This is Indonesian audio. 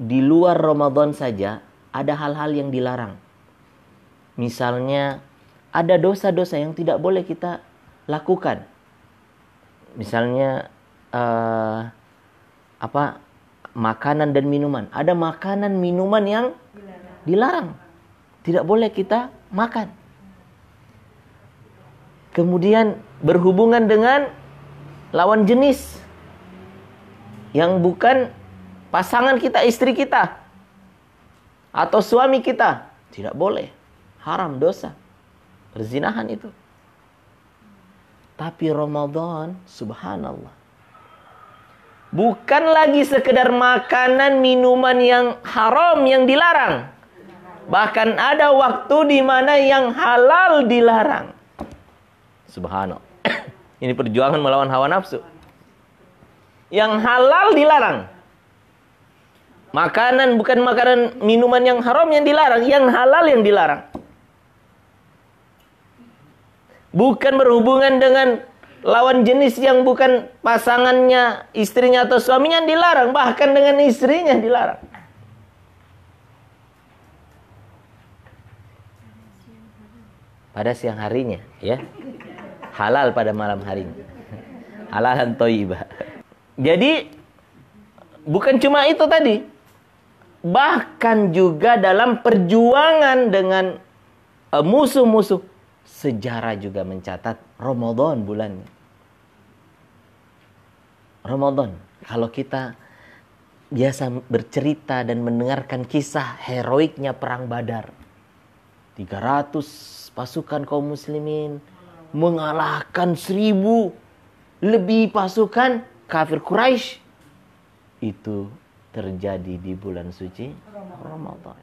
di luar Ramadan saja ada hal-hal yang dilarang. Misalnya ada dosa-dosa yang tidak boleh kita lakukan. Misalnya uh, apa makanan dan minuman. Ada makanan minuman yang dilarang. dilarang. Tidak boleh kita makan. Kemudian berhubungan dengan lawan jenis yang bukan pasangan kita, istri kita, atau suami kita. Tidak boleh. Haram dosa. Perzinahan itu. Tapi Ramadan, subhanallah. Bukan lagi sekedar makanan, minuman yang haram yang dilarang. Bahkan ada waktu di mana yang halal dilarang. Subhanallah. Ini perjuangan melawan hawa nafsu. Yang halal dilarang. Makanan bukan makanan minuman yang haram yang dilarang, yang halal yang dilarang. Bukan berhubungan dengan lawan jenis yang bukan pasangannya, istrinya atau suaminya yang dilarang, bahkan dengan istrinya yang dilarang. Pada siang harinya, ya. Halal pada malam harinya. Halalan toibah. Jadi bukan cuma itu tadi, bahkan juga dalam perjuangan dengan eh, musuh-musuh. Sejarah juga mencatat Ramadan bulannya. Ramadan, kalau kita biasa bercerita dan mendengarkan kisah heroiknya perang Badar. 300 pasukan kaum muslimin mengalahkan 1000 lebih pasukan kafir Quraisy. Itu terjadi di bulan suci Ramadan.